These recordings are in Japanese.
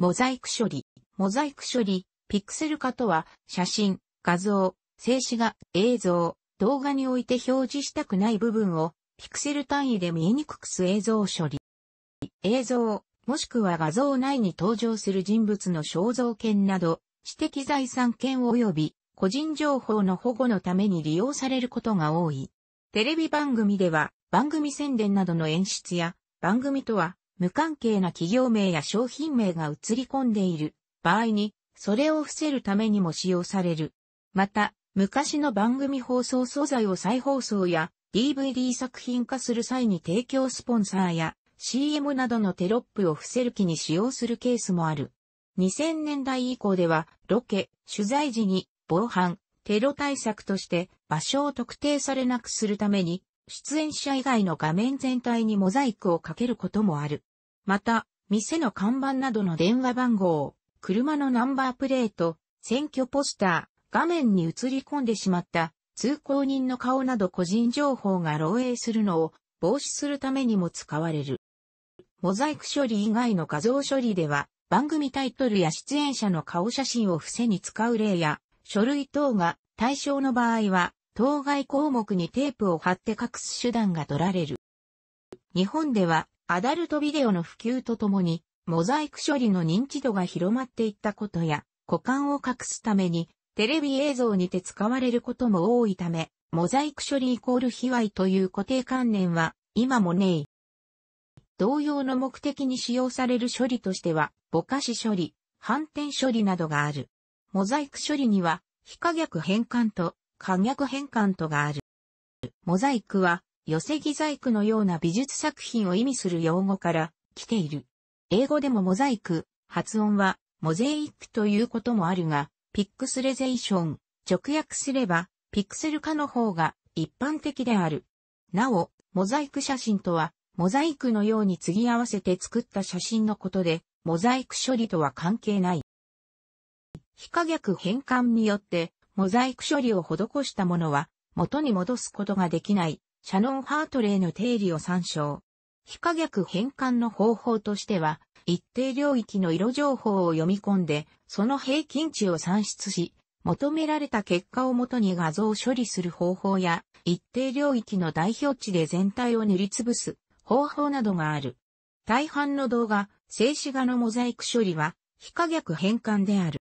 モザイク処理。モザイク処理、ピクセル化とは、写真、画像、静止画、映像、動画において表示したくない部分を、ピクセル単位で見えにくくす映像処理。映像、もしくは画像内に登場する人物の肖像権など、知的財産権及び個人情報の保護のために利用されることが多い。テレビ番組では、番組宣伝などの演出や、番組とは無関係な企業名や商品名が映り込んでいる場合に、それを伏せるためにも使用される。また、昔の番組放送素材を再放送や DVD 作品化する際に提供スポンサーや CM などのテロップを伏せる機に使用するケースもある。2000年代以降では、ロケ、取材時に、防犯、テロ対策として場所を特定されなくするために、出演者以外の画面全体にモザイクをかけることもある。また、店の看板などの電話番号、車のナンバープレート、選挙ポスター、画面に映り込んでしまった通行人の顔など個人情報が漏洩するのを防止するためにも使われる。モザイク処理以外の画像処理では、番組タイトルや出演者の顔写真を伏せに使う例や、書類等が対象の場合は、当該項目にテープを貼って隠す手段が取られる。日本では、アダルトビデオの普及とともに、モザイク処理の認知度が広まっていったことや、股間を隠すために、テレビ映像にて使われることも多いため、モザイク処理イコール被害という固定観念は、今もねえ。同様の目的に使用される処理としては、ぼかし処理、反転処理などがある。モザイク処理には、非可逆変換と可逆変換とがある。モザイクは、寄せ木細工のような美術作品を意味する用語から来ている。英語でもモザイク、発音はモゼイックということもあるが、ピックスレゼーション、直訳すれば、ピクセル化の方が一般的である。なお、モザイク写真とは、モザイクのように継ぎ合わせて作った写真のことで、モザイク処理とは関係ない。非可逆変換によって、モザイク処理を施したものは、元に戻すことができないシャノン・ハートレイの定理を参照。非可逆変換の方法としては、一定領域の色情報を読み込んで、その平均値を算出し、求められた結果をもとに画像を処理する方法や、一定領域の代表値で全体を塗りつぶす方法などがある。大半の動画、静止画のモザイク処理は、非可逆変換である。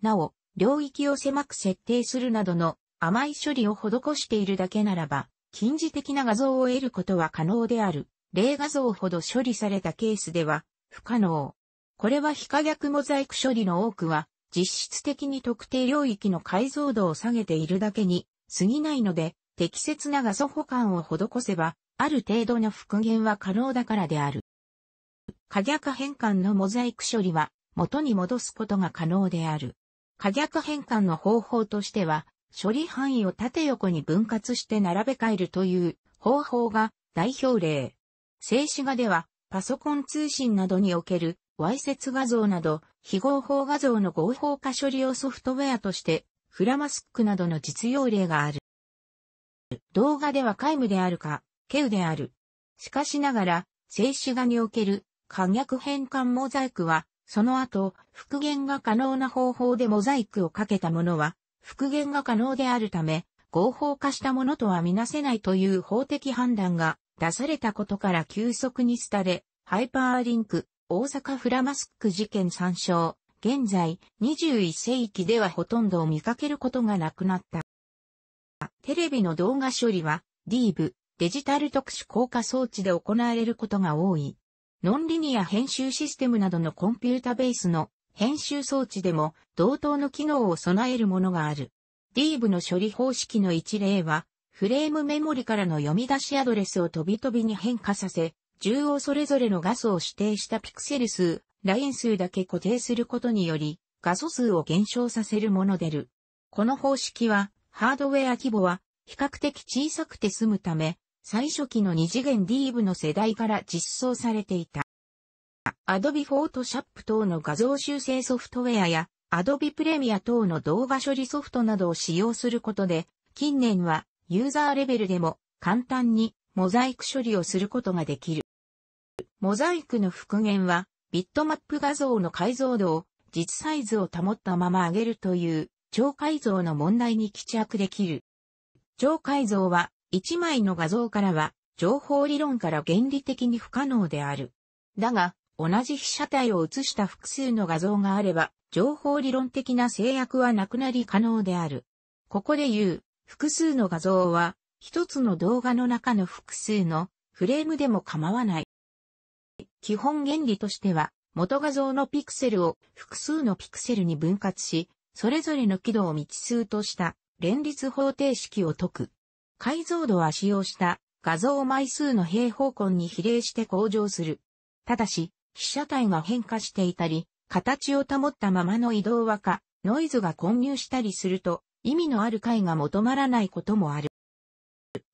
なお、領域を狭く設定するなどの甘い処理を施しているだけならば、近似的な画像を得ることは可能である。例画像ほど処理されたケースでは、不可能。これは非可逆モザイク処理の多くは、実質的に特定領域の解像度を下げているだけに、過ぎないので、適切な画素保管を施せば、ある程度の復元は可能だからである。可逆変換のモザイク処理は、元に戻すことが可能である。可逆変換の方法としては、処理範囲を縦横に分割して並べ替えるという方法が代表例。静止画では、パソコン通信などにおける、わいせつ画像など、非合法画像の合法化処理をソフトウェアとして、フラマスックなどの実用例がある。動画では皆無であるか、ケウである。しかしながら、静止画における可逆変換モザイクは、その後、復元が可能な方法でモザイクをかけたものは、復元が可能であるため、合法化したものとはみなせないという法的判断が出されたことから急速に廃れ、ハイパーリンク、大阪フラマスク事件参照。現在、21世紀ではほとんどを見かけることがなくなった。テレビの動画処理は、d ブ、デジタル特殊効果装置で行われることが多い。ノンリニア編集システムなどのコンピュータベースの編集装置でも同等の機能を備えるものがある。DIV の処理方式の一例は、フレームメモリからの読み出しアドレスを飛び飛びに変化させ、中央それぞれの画素を指定したピクセル数、ライン数だけ固定することにより、画素数を減少させるものでる。この方式は、ハードウェア規模は比較的小さくて済むため、最初期の二次元 DIV の世代から実装されていた。Adobe Photoshop 等の画像修正ソフトウェアや Adobe Premiere 等の動画処理ソフトなどを使用することで、近年はユーザーレベルでも簡単にモザイク処理をすることができる。モザイクの復元はビットマップ画像の解像度を実サイズを保ったまま上げるという超解像の問題に帰着できる。超解像は1枚の画像からは情報理論から原理的に不可能である。だが、同じ被写体を写した複数の画像があれば、情報理論的な制約はなくなり可能である。ここで言う、複数の画像は、一つの動画の中の複数のフレームでも構わない。基本原理としては、元画像のピクセルを複数のピクセルに分割し、それぞれの軌道を未知数とした連立方程式を解く。解像度は使用した画像枚数の平方根に比例して向上する。ただし、被写体が変化していたり、形を保ったままの移動和歌、ノイズが混入したりすると、意味のある回が求まらないこともある。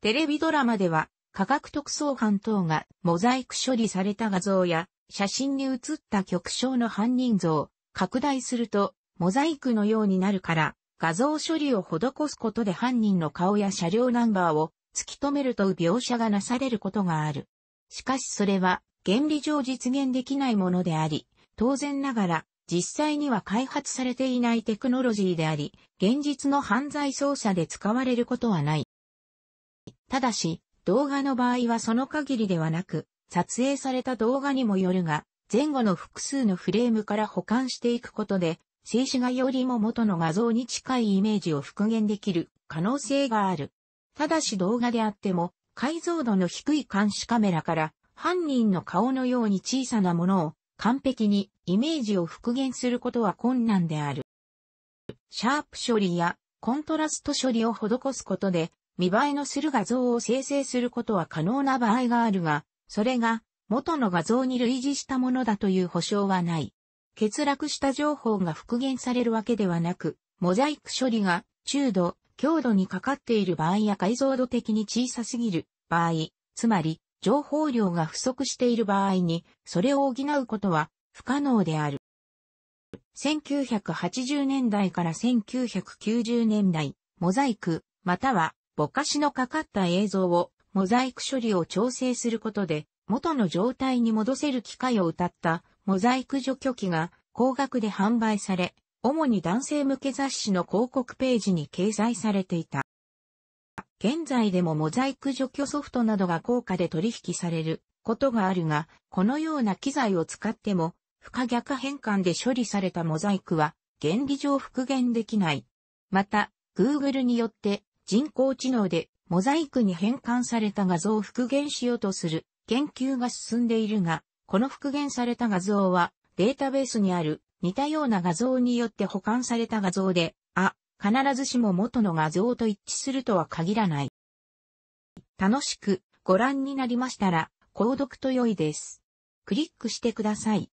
テレビドラマでは、科学特捜班等がモザイク処理された画像や、写真に写った極小の犯人像、拡大すると、モザイクのようになるから、画像処理を施すことで犯人の顔や車両ナンバーを突き止めるという描写がなされることがある。しかしそれは原理上実現できないものであり、当然ながら実際には開発されていないテクノロジーであり、現実の犯罪捜査で使われることはない。ただし、動画の場合はその限りではなく、撮影された動画にもよるが、前後の複数のフレームから保管していくことで、静止画よりも元の画像に近いイメージを復元できる可能性がある。ただし動画であっても、解像度の低い監視カメラから犯人の顔のように小さなものを完璧にイメージを復元することは困難である。シャープ処理やコントラスト処理を施すことで見栄えのする画像を生成することは可能な場合があるが、それが元の画像に類似したものだという保証はない。欠落した情報が復元されるわけではなく、モザイク処理が中度、強度にかかっている場合や解像度的に小さすぎる場合、つまり情報量が不足している場合に、それを補うことは不可能である。1980年代から1990年代、モザイク、または、ぼかしのかかった映像を、モザイク処理を調整することで、元の状態に戻せる機械を謳った、モザイク除去機が、高額で販売され、主に男性向け雑誌の広告ページに掲載されていた。現在でもモザイク除去ソフトなどが高価で取引されることがあるが、このような機材を使っても、不可逆変換で処理されたモザイクは、原理上復元できない。また、Google によって人工知能でモザイクに変換された画像を復元しようとする研究が進んでいるが、この復元された画像はデータベースにある似たような画像によって保管された画像で、あ、必ずしも元の画像と一致するとは限らない。楽しくご覧になりましたら、購読と良いです。クリックしてください。